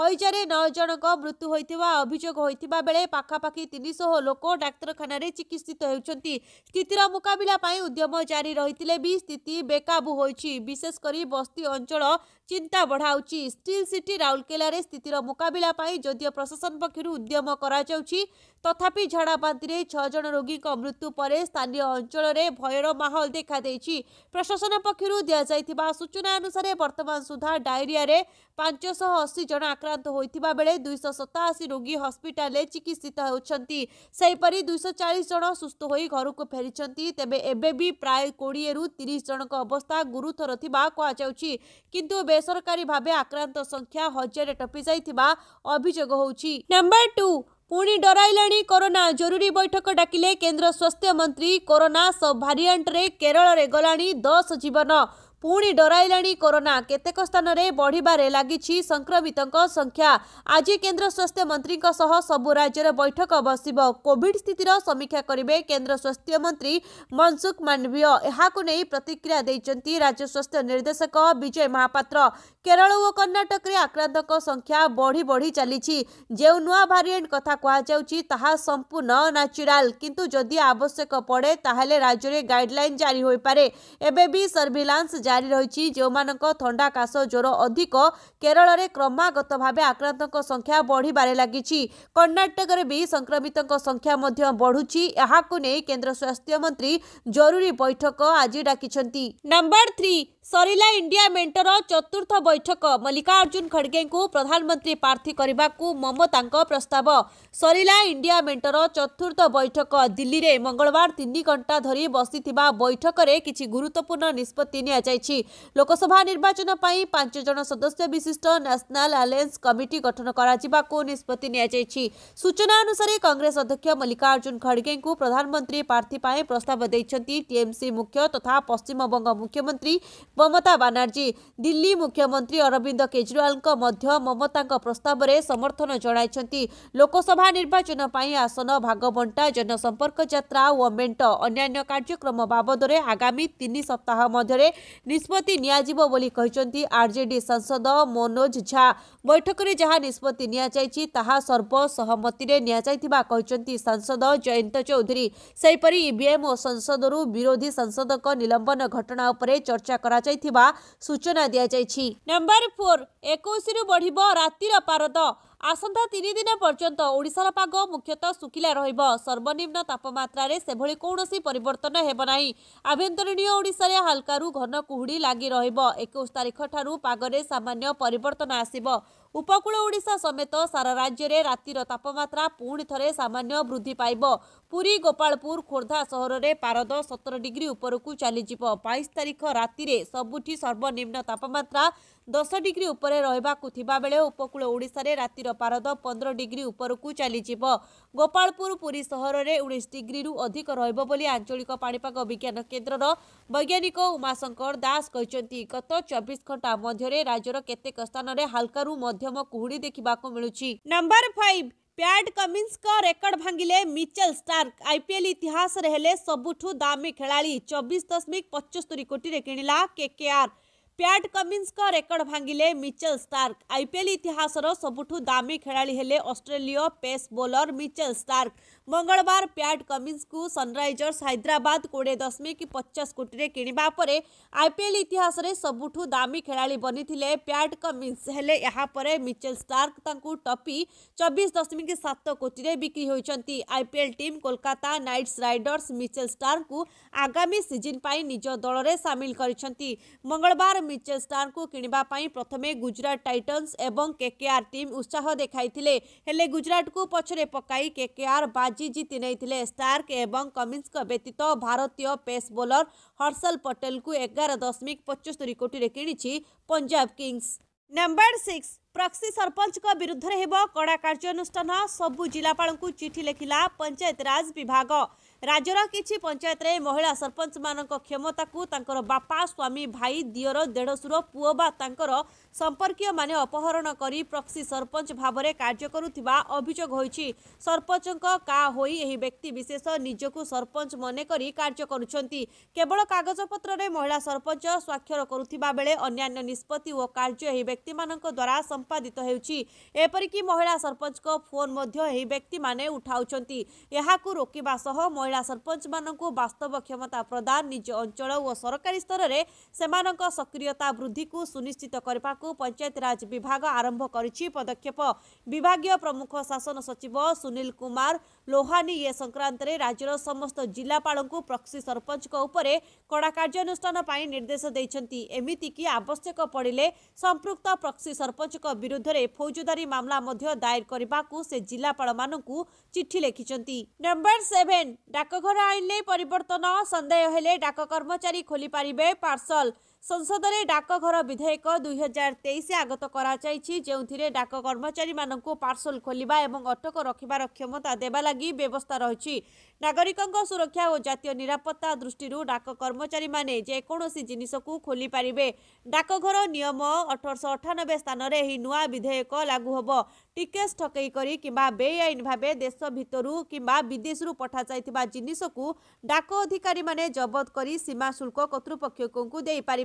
ହଇଜାରେ ନଅ ଜଣଙ୍କ ମୃତ୍ୟୁ ହୋଇଥିବା ଅଭିଯୋଗ ହୋଇଥିବା ବେଳେ ପାଖାପାଖି ତିନିଶହ ଲୋକ ଡାକ୍ତରଖାନାରେ ଚିକିତ୍ସିତ ହେଉଛନ୍ତି ସ୍ଥିତିର ମୁକାବିଲା ପାଇଁ ଉଦ୍ୟମ ଜାରି ରହିଥିଲେ ବି ସ୍ଥିତି ବେକାବୁ ହୋଇଛି ବିଶେଷ କରି ବସ୍ତି ଅଞ୍ଚଳ ଚିନ୍ତା ବଢ଼ାଉଛି ଷ୍ଟିଲ୍ ସିଟି ରାଉରକେଲାରେ ସ୍ଥିତିର ମୁକାବିଲା ପାଇଁ ଯଦିଓ ପ୍ରଶାସନ ପକ୍ଷରୁ ଉଦ୍ୟମ କରାଯାଉଛି ତଥାପି ଝାଡ଼ାବାନ୍ତିରେ ଛଅ ଜଣ ରୋଗୀଙ୍କ ମୃତ୍ୟୁ ପରେ ସ୍ଥାନୀୟ ଅଞ୍ଚଳରେ ଭୟର ମାହୋଲ ଦେଖାଦେଇଛି ପ୍ରଶାସନ ପକ୍ଷରୁ ଦିଆଯାଇଥିବା ସୂଚନା ଅନୁସାରେ ବର୍ତ୍ତମାନ ସୁଦ୍ଧା ଡାଇରିଆରେ ପାଞ୍ଚଶହ ଅଶୀ ଜଣ ଆକ୍ରାନ୍ତ ହୋଇଥିବା ବେଳେ ଦୁଇଶହ ସତାଅଶୀ ରୋଗୀ ହସ୍ପିଟାଲରେ ଚିକିତ୍ସିତ ହେଉଛନ୍ତି ସେହିପରି ଦୁଇଶହ ଚାଳିଶ ଜଣ ସୁସ୍ଥ ହୋଇ ଘରକୁ ଫେରିଛନ୍ତି ତେବେ ଏବେ ବି ପ୍ରାୟ କୋଡ଼ିଏରୁ ତିରିଶ ଜଣଙ୍କ ଅବସ୍ଥା ଗୁରୁତର ଥିବା କୁହାଯାଉଛି କିନ୍ତୁ ବେସରକାରୀ ଭାବେ ଆକ୍ରାନ୍ତ ସଂଖ୍ୟା ହଜାରେ ଟପି ଯାଇଥିବା ଅଭିଯୋଗ ହେଉଛି ନମ୍ବର ଟୁ ପୁଣି ଡରାଇଲାଣି କରୋନା ଜରୁରୀ ବୈଠକ ଡାକିଲେ କେନ୍ଦ୍ର ସ୍ୱାସ୍ଥ୍ୟ ମନ୍ତ୍ରୀ କରୋନା ସବ୍ ଭାରିଆଣ୍ଟରେ କେରଳରେ ଗଲାଣି ଦଶ ଜୀବନ ପୁଣି ଡରାଇଲାଣି କରୋନା କେତେକ ସ୍ଥାନରେ ବଢ଼ିବାରେ ଲାଗିଛି ସଂକ୍ରମିତଙ୍କ ସଂଖ୍ୟା ଆଜି କେନ୍ଦ୍ର ସ୍ୱାସ୍ଥ୍ୟ ମନ୍ତ୍ରୀଙ୍କ ସହ ସବୁ ରାଜ୍ୟରେ ବୈଠକ ବସିବ କୋଭିଡ୍ ସ୍ଥିତିର ସମୀକ୍ଷା କରିବେ କେନ୍ଦ୍ର ସ୍ୱାସ୍ଥ୍ୟ ମନ୍ତ୍ରୀ ମନସୁଖ ମାଣ୍ଡବୀୟ ଏହାକୁ ନେଇ ପ୍ରତିକ୍ରିୟା ଦେଇଛନ୍ତି ରାଜ୍ୟ ସ୍ୱାସ୍ଥ୍ୟ ନିର୍ଦ୍ଦେଶକ ବିଜୟ ମହାପାତ୍ର କେରଳ ଓ କର୍ଣ୍ଣାଟକରେ ଆକ୍ରାନ୍ତଙ୍କ ସଂଖ୍ୟା ବଢ଼ି ବଢ଼ି ଚାଲିଛି ଯେଉଁ ନୂଆ ଭାରିଏଣ୍ଟ କଥା କୁହାଯାଉଛି ତାହା ସମ୍ପୂର୍ଣ୍ଣ ନ୍ୟାଚୁରାଲ୍ କିନ୍ତୁ ଯଦି ଆବଶ୍ୟକ ପଡ଼େ ତାହେଲେ ରାଜ୍ୟରେ ଗାଇଡ୍ଲାଇନ୍ ଜାରି ହୋଇପାରେ ଏବେ ବି ସର୍ଭିଲାନ୍ସ জারি রয়েছে যে থা কাশ জ্বর অধিক কেরলের ক্রমাগত ভাবে আক্রান্ত সংখ্যা বড়িবার লাগিছি কর্ণাটকের বি সংক্রমিত সংখ্যা মধ্য বড়ুচি এখন কেন্দ্র স্বাস্থ্যমন্ত্রী জরুরি বৈঠক আজ ডাকি নম্বর থ্রি ସରିଲା ଇଣ୍ଡିଆ ମେଣ୍ଟର ଚତୁର୍ଥ ବୈଠକ ମଲ୍ଲିକାର୍ଜୁନ ଖଡ଼ଗେଙ୍କୁ ପ୍ରଧାନମନ୍ତ୍ରୀ ପ୍ରାର୍ଥୀ କରିବାକୁ ମମତାଙ୍କ ପ୍ରସ୍ତାବ ସରିଲା ଇଣ୍ଡିଆ ମେଣ୍ଟର ଚତୁର୍ଥ ବୈଠକ ଦିଲ୍ଲୀରେ ମଙ୍ଗଳବାର ତିନି ଘଣ୍ଟା ଧରି ବସିଥିବା ବୈଠକରେ କିଛି ଗୁରୁତ୍ୱପୂର୍ଣ୍ଣ ନିଷ୍ପତ୍ତି ନିଆଯାଇଛି ଲୋକସଭା ନିର୍ବାଚନ ପାଇଁ ପାଞ୍ଚ ଜଣ ସଦସ୍ୟ ବିଶିଷ୍ଟ ନ୍ୟାସନାଲ୍ ଆଲାଏନ୍ସ କମିଟି ଗଠନ କରାଯିବାକୁ ନିଷ୍ପତ୍ତି ନିଆଯାଇଛି ସୂଚନା ଅନୁସାରେ କଂଗ୍ରେସ ଅଧ୍ୟକ୍ଷ ମଲ୍ଲିକାର୍ଜୁନ ଖଡ଼ଗେଙ୍କୁ ପ୍ରଧାନମନ୍ତ୍ରୀ ପ୍ରାର୍ଥୀ ପାଇଁ ପ୍ରସ୍ତାବ ଦେଇଛନ୍ତି ଟିଏମ୍ସି ମୁଖ୍ୟ ତଥା ପଶ୍ଚିମବଙ୍ଗ ମୁଖ୍ୟମନ୍ତ୍ରୀ ମମତା ବାନାର୍ଜୀ ଦିଲ୍ଲୀ ମୁଖ୍ୟମନ୍ତ୍ରୀ ଅରବିନ୍ଦ କେଜରିୱାଲଙ୍କ ମଧ୍ୟ ମମତାଙ୍କ ପ୍ରସ୍ତାବରେ ସମର୍ଥନ ଜଣାଇଛନ୍ତି ଲୋକସଭା ନିର୍ବାଚନ ପାଇଁ ଆସନ ଭାଗବଣ୍ଟା ଜନସମ୍ପର୍କ ଯାତ୍ରା ଓ ମେଣ୍ଟ ଅନ୍ୟାନ୍ୟ କାର୍ଯ୍ୟକ୍ରମ ବାବଦରେ ଆଗାମୀ ତିନି ସପ୍ତାହ ମଧ୍ୟରେ ନିଷ୍ପତ୍ତି ନିଆଯିବ ବୋଲି କହିଛନ୍ତି ଆର୍ଜେଡି ସାଂସଦ ମନୋଜ ଝା ବୈଠକରେ ଯାହା ନିଷ୍ପତ୍ତି ନିଆଯାଇଛି ତାହା ସର୍ବସହମତିରେ ନିଆଯାଇଥିବା କହିଛନ୍ତି ସାଂସଦ ଜୟନ୍ତ ଚୌଧୁରୀ ସେହିପରି ଇଭିଏମ୍ ଓ ସଂସଦରୁ ବିରୋଧୀ ସାଂସଦଙ୍କ ନିଲମ୍ବନ ଘଟଣା ଉପରେ ଚର୍ଚ୍ଚା କରାଯାଉଛି ପହଞ୍ଚାଇଥିବା ସୂଚନା ଦିଆଯାଇଛି ନମ୍ବର ଫୋର୍ ଏକୋଇଶରୁ ବଢ଼ିବ ରାତିର ପାରଦ ଆସନ୍ତା ତିନି ଦିନ ପର୍ଯ୍ୟନ୍ତ ଓଡ଼ିଶାର ପାଗ ମୁଖ୍ୟତଃ ଶୁଖିଲା ରହିବ ସର୍ବନିମ୍ନ ତାପମାତ୍ରାରେ ସେଭଳି କୌଣସି ପରିବର୍ତ୍ତନ ହେବ ନାହିଁ ଆଭ୍ୟନ୍ତରୀଣ ଓଡ଼ିଶାରେ ହାଲକାରୁ ଘନ କୁହୁଡ଼ି ଲାଗି ରହିବ ଏକୋଇଶ ତାରିଖଠାରୁ ପାଗରେ ସାମାନ୍ୟ ପରିବର୍ତ୍ତନ ଆସିବ ଉପକୂଳ ଓଡ଼ିଶା ସମେତ ସାରା ରାଜ୍ୟରେ ରାତିର ତାପମାତ୍ରା ପୁଣି ଥରେ ସାମାନ୍ୟ ବୃଦ୍ଧି ପାଇବ ପୁରୀ ଗୋପାଳପୁର ଖୋର୍ଦ୍ଧା ସହରରେ ପାରଦ ସତର ଡିଗ୍ରୀ ଉପରକୁ ଚାଲିଯିବ ବାଇଶ ତାରିଖ ରାତିରେ ସବୁଠି ସର୍ବନିମ୍ନ ତାପମାତ୍ରା दस डिग्री उपरे उपल उपकू ओडाले रातिर पारद पन्ध्र डिग्री उप गोपालपुर पुरी सहरिग्री अधिक बोली आञ्चिक पापग विज्ञान केन्द्र र वैज्ञानिक उमाशङ्कर दास कत चबिस घन्टा मध्यर केतेक स्थानले हालकारु मध्यम कुमिन्सको रेकर्ड भागि मिचेल स्टार्क आइपिएल इतिहासले सबुठु दामी खेलाडी चबिस दशमिक पचस्तरी किटिए किला प्याट कमिन्स का रेकर्ड भांगे मिचेल स्टार्क आईपीएल इतिहास सबुठ दामी खेला Australia pace bowler Mitchell Starc मंगलवार प्याट कमिन्स को सनरइजर्स हाइद्राद कोड़े दशमिक पचास कोटी में किण आईपीएल इतिहास सबुठ दामी खेला बनी थे प्याट कमिन्स है मिचेल स्टार्क टपी चबीस दशमिक सात कोटी में बिक्री होती IPL team Kolkata Knight Riders Mitchell Starc आगामी सीजन पर निज दल में सामिल कर मंगलवार मिचेल स्टार को किणवाई प्रथम गुजरात टाइटन्स एवं केकेआर टीम उत्साह देखाई हेले गुजरात को पचर पकाई केकेआर बाजी जीति नहीं स्टार्क एवं कमिन्स व्यतीत भारतीय पेस बोलर हर्षल पटेल को एगार दशमिक पचस्तरी कोटी कि Punjab Kings number six proxy ସରପଞ୍ଚଙ୍କ ବିରୁଦ୍ଧରେ ହେବ କଡ଼ା କାର୍ଯ୍ୟାନୁଷ୍ଠାନ ସବୁ ଜିଲ୍ଲାପାଳଙ୍କୁ ଚିଠି ଲେଖିଲା ପଞ୍ଚାୟତିରାଜ ବିଭାଗ ରାଜ୍ୟର କିଛି ପଞ୍ଚାୟତରେ ମହିଳା ସରପଞ୍ଚମାନଙ୍କ କ୍ଷମତାକୁ ତାଙ୍କର ବାପା ସ୍ୱାମୀ ଭାଇ ଦିଅର ଦେଢ଼ଶୁର ପୁଅ ବା ତାଙ୍କର ସମ୍ପର୍କୀୟମାନେ ଅପହରଣ କରି ପ୍ରକ୍ସି ସରପଞ୍ଚ ଭାବରେ କାର୍ଯ୍ୟ କରୁଥିବା ଅଭିଯୋଗ ହୋଇଛି ସରପଞ୍ଚଙ୍କ କା ହୋଇ ଏହି ବ୍ୟକ୍ତିବିଶେଷ ନିଜକୁ ସରପଞ୍ଚ ମନେ କରି କାର୍ଯ୍ୟ କରୁଛନ୍ତି କେବଳ କାଗଜପତ୍ରରେ ମହିଳା ସରପଞ୍ଚ ସ୍ୱାକ୍ଷର କରୁଥିବା ବେଳେ ଅନ୍ୟାନ୍ୟ ନିଷ୍ପତ୍ତି ଓ କାର୍ଯ୍ୟ ଏହି ବ୍ୟକ୍ତିମାନଙ୍କ ଦ୍ୱାରା उत्पादित महिला सरपंच को फोन व्यक्ति महाको रोकिस महिला सरपंच सरपञ्च मस्तव क्षमता प्रदान निज अंचल सरकारी स्तर सक्रियता वृद्धि को सुनिश्चित गर्न पञ्चायतराज विभाग आरंभ आरम्भ पदक्षेप विभागीय प्रमुख शासन सचिव सुनील कुमार लोहानी ए संक्रान्त समस्त जापा प्रक्सी सरपञ्चको उप कडा कार्य कि आवश्यक पडिने संप्रक्त प्रक्सी सरपञ्चको ବିରୁଦ୍ଧରେ ଫୌଜଦାରୀ ମାମଲା ମଧ୍ୟ ଦାୟର କରିବାକୁ ସେ ଜିଲ୍ଲାପାଳମାନଙ୍କୁ ଚିଠି ଲେଖିଛନ୍ତି ନମ୍ବର ସେଭେନ୍ ଡାକଘର ଆଇନରେ ପରିବର୍ତ୍ତନ ସନ୍ଦେହ ହେଲେ ଡାକ କର୍ମଚାରୀ ଖୋଲିପାରିବେ ପାର୍ସଲ সংসদরে ডাকঘর বিধেয়ক দুই আগত করা যাই যে ডাক কর্মচারী মানুষ পার্সল খোলা এবং অটক রক্ষার ক্ষমতা দেওয়া লাগি ব্যবস্থা রয়েছে নগরিক সুরক্ষা ও জাতীয় নিরাপত্তা দৃষ্টি ডাক কর্মচারী মানে যেকোন জিনিসক খোলি পারে ডাকঘর নিয়ম অঠরশ অঠানবে স্থানরে এই নয় বিধেয়ক লাগু হব টিকেস ঠকেই করে কিংবা বেআইন ভাবে দেশ ভিতর কিংবা বিদেশ পঠা যাই জিনিসক ডাক অধিকারী মানে জবত করে সীমা শুল্ক কর্তৃপক্ষ দিয়ে পারে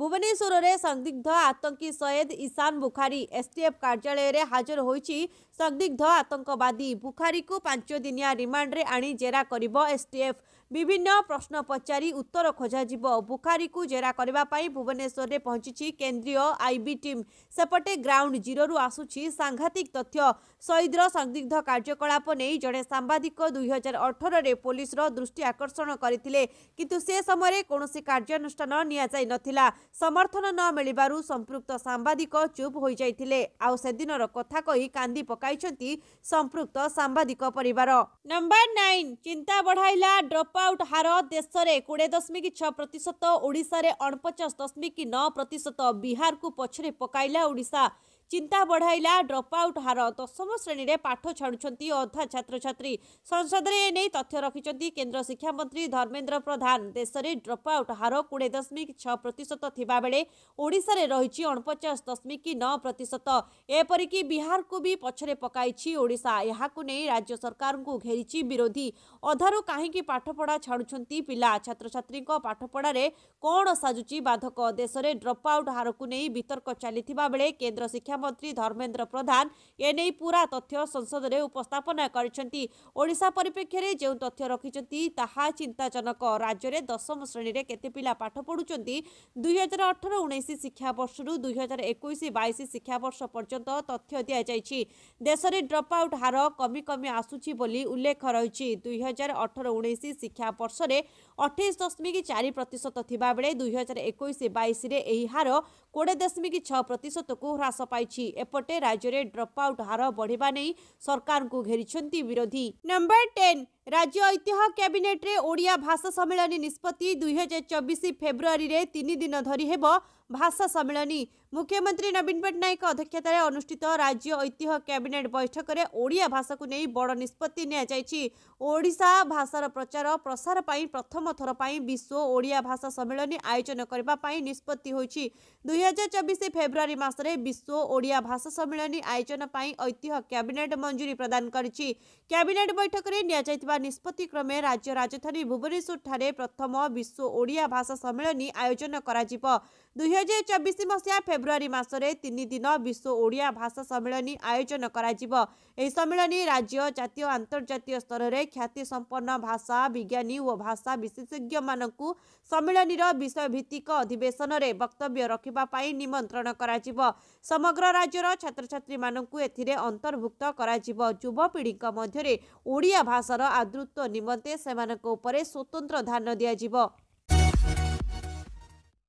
ભુવનેશ્વરરે સંદિગ્ધ આતંકી સૈયદ ઈશાન બુખારી એસટીએફ કાર્યાલયરે હાજર ହୋଇଛି સંદિગ્ધ આતંકવાદી ବୁଖାରୀକୁ ପାଞ୍ଚ ଦିନିଆ ରିମାଣ୍ଡରେ ଆଣି ଜେରା କରିବ ଏସ୍ଟିଏଫ୍ ବିଭିନ୍ନ ପ୍ରଶ୍ନ ପଚାରି ଉତ୍ତର ଖୋଜାଯିବ ବୁଖାରୀକୁ ଜେରା କରିବା ପାଇଁ ଭୁବନେଶ୍ୱରରେ ପହଞ୍ଚିଛି କେନ୍ଦ୍ରୀୟ ଆଇବି ଟିମ୍ ସେପଟେ ଗ୍ରାଉଣ୍ଡ ଜିରୋରୁ ଆସୁଛି ସାଂଘାତିକ ତଥ୍ୟ ସଇଦ୍ର ସନ୍ଦିଗ୍ଧ କାର୍ଯ୍ୟକଳାପ ନେଇ ଜଣେ ସାମ୍ବାଦିକ ଦୁଇହଜାର ଅଠରରେ ପୋଲିସର ଦୃଷ୍ଟି ଆକର୍ଷଣ କରିଥିଲେ କିନ୍ତୁ ସେ ସମୟରେ କୌଣସି କାର୍ଯ୍ୟାନୁଷ୍ଠାନ ନିଆଯାଇନଥିଲା ସମର୍ଥନ ନ ମିଳିବାରୁ ସମ୍ପୃକ୍ତ ସାମ୍ବାଦିକ ଚୁପ୍ ହୋଇଯାଇଥିଲେ ଆଉ ସେଦିନର କଥା କହି କାନ୍ଦି ପକାଇଛନ୍ତି ସମ୍ପୃକ୍ତ ସାମ୍ବାଦିକ ପରିବାର ନମ୍ବର ନାଇନ୍ ଚିନ୍ତା ବଢ଼ାଇଲା ଡ୍ରପ ଡ୍ରପ୍ଆଉଟ୍ ହାର ଦେଶରେ କୋଡ଼ିଏ ଦଶମିକ ଛଅ ପ୍ରତିଶତ ଓଡ଼ିଶାରେ ଅଣପଚାଶ ଦଶମିକ ନଅ ପ୍ରତିଶତ ବିହାରକୁ ପଛରେ ପକାଇଲା ଓଡ଼ିଶା चिंता बढ़ाला ड्रप आउट हार दशम श्रेणी में पाठ छाड़ अधा छात्र छी संसद में एने तथ्य रखिंट केन्द्र शिक्षामंत्री धर्मेन्द्र प्रधान देश में ड्रप आउट हार कोड़े दशमिक छ प्रतिशत थे ओडार रही अणपचाश दशमिक नौ प्रतिशत एपरिक बिहार को भी पक्ष पकड़ा यह राज्य सरकार को घेरी विरोधी अधारू कहीं पाठपढ़ा छाड़ पिला छात्र छात्री पाठपढ़ कौन साजुची बाधक देश में ड्रप आउट हार को नहीं वितर्क चली केन्द्र शिक्षा ମନ୍ତ୍ରୀ ଧର୍ମେନ୍ଦ୍ର ପ୍ରଧାନ ଏନେଇ ପୁରା ତଥ୍ୟ ସଂସଦରେ ଉପସ୍ଥାପନା କରିଛନ୍ତି ଓଡ଼ିଶା ପରିପ୍ରେକ୍ଷୀରେ ଯେଉଁ ତଥ୍ୟ ରଖିଛନ୍ତି ତାହା ଚିନ୍ତାଜନକ ରାଜ୍ୟରେ ଦଶମ ଶ୍ରେଣୀରେ କେତେ ପିଲା ପାଠ ପଢ଼ୁଛନ୍ତି ଦୁଇହଜାର ଅଠର ଉଣେଇଶ ଶିକ୍ଷାବର୍ଷରୁ ଦୁଇହଜାର ଏକୋଇଶ ବାଇଶ ଶିକ୍ଷାବର୍ଷ ପର୍ଯ୍ୟନ୍ତ ତଥ୍ୟ ଦିଆଯାଇଛି ଦେଶରେ ଡ୍ରପ୍ ଆଉଟ୍ ହାର କମି କମି ଆସୁଛି ବୋଲି ଉଲ୍ଲେଖ ରହିଛି ଦୁଇହଜାର ଅଠର ଉଣେଇଶ ଶିକ୍ଷାବର୍ଷରେ ଅଠେଇଶ ଦଶମିକ ଚାରି ପ୍ରତିଶତ ଥିବାବେଳେ ଦୁଇହଜାର ଏକୋଇଶ ବାଇଶରେ ଏହି ହାର କୋଡ଼ିଏ ଦଶମିକ ଛଅ ପ୍ରତିଶତକୁ ହ୍ରାସ ପାଇଛି ଏପଟେ ରାଜ୍ୟରେ ଡ୍ରପ୍ ଆଉଟ୍ ହାର ବଢ଼ିବା ନେଇ ସରକାରଙ୍କୁ ଘେରିଛନ୍ତି ବିରୋଧୀ ନମ୍ବର ଟେନ୍ ରାଜ୍ୟ ଐତିହ୍ୟ କ୍ୟାବିନେଟ୍ରେ ଓଡ଼ିଆ ଭାଷା ସମ୍ମିଳନୀ ନିଷ୍ପତ୍ତି ଦୁଇହଜାର ଚବିଶ ଫେବୃଆରୀରେ ତିନି ଦିନ ଧରି ହେବ ଭାଷା ସମ୍ମିଳନୀ ମୁଖ୍ୟମନ୍ତ୍ରୀ ନବୀନ ପଟ୍ଟନାୟକ ଅଧ୍ୟକ୍ଷତାରେ ଅନୁଷ୍ଠିତ ରାଜ୍ୟ ଐତିହ୍ୟ କ୍ୟାବିନେଟ୍ ବୈଠକରେ ଓଡ଼ିଆ ଭାଷାକୁ ନେଇ ବଡ଼ ନିଷ୍ପତ୍ତି ନିଆଯାଇଛି ଓଡ଼ିଶା ଭାଷାର ପ୍ରଚାର ପ୍ରସାର ପାଇଁ ପ୍ରଥମ ଥର ପାଇଁ ବିଶ୍ୱ ଓଡ଼ିଆ ଭାଷା ସମ୍ମିଳନୀ ଆୟୋଜନ କରିବା ପାଇଁ ନିଷ୍ପତ୍ତି ହୋଇଛି ଦୁଇହଜାର ଚବିଶ ଫେବୃଆରୀ ମାସରେ ବିଶ୍ୱ ଓଡ଼ିଆ ଭାଷା ସମ୍ମିଳନୀ ଆୟୋଜନ ପାଇଁ ଐତିହ୍ୟ କ୍ୟାବିନେଟ୍ ମଞ୍ଜୁରୀ ପ୍ରଦାନ କରିଛି କ୍ୟାବିନେଟ୍ ବୈଠକରେ ନିଆଯାଇଥିବା ନିଷ୍ପତ୍ତି କ୍ରମେ ରାଜ୍ୟ ରାଜଧାନୀ ଭୁବନେଶ୍ୱରଠାରେ ପ୍ରଥମ ବିଶ୍ୱ ଓଡ଼ିଆ ଭାଷା ସମ୍ମିଳନୀ ଆୟୋଜନ କରାଯିବ ଦୁଇହଜାର ଚବିଶ ମସିହା ଫେବୃଆରୀ ମାସରେ ତିନି ଦିନ ବିଶ୍ୱ ଓଡ଼ିଆ ଭାଷା ସମ୍ମିଳନୀ ଆୟୋଜନ କରାଯିବ ଏହି ସମ୍ମିଳନୀ ରାଜ୍ୟ ଜାତୀୟ ଆନ୍ତର୍ଜାତୀୟ ସ୍ତରରେ ଖ୍ୟାତି ସମ୍ପନ୍ନ ଭାଷା ବିଜ୍ଞାନୀ ଓ ଭାଷା ବିଶେଷଜ୍ଞମାନଙ୍କୁ ସମ୍ମିଳନୀର ବିଷୟଭିତ୍ତିକ ଅଧିବେଶନରେ ବକ୍ତବ୍ୟ ରଖିବା ପାଇଁ ନିମନ୍ତ୍ରଣ କରାଯିବ ସମଗ୍ର ରାଜ୍ୟର ଛାତ୍ରଛାତ୍ରୀମାନଙ୍କୁ ଏଥିରେ ଅନ୍ତର୍ଭୁକ୍ତ କରାଯିବ ଯୁବପିଢ଼ିଙ୍କ ମଧ୍ୟରେ ଓଡ଼ିଆ ଭାଷାର ଆଦୃତ୍ୱ ନିମନ୍ତେ ସେମାନଙ୍କ ଉପରେ ସ୍ୱତନ୍ତ୍ର ଧ୍ୟାନ ଦିଆଯିବ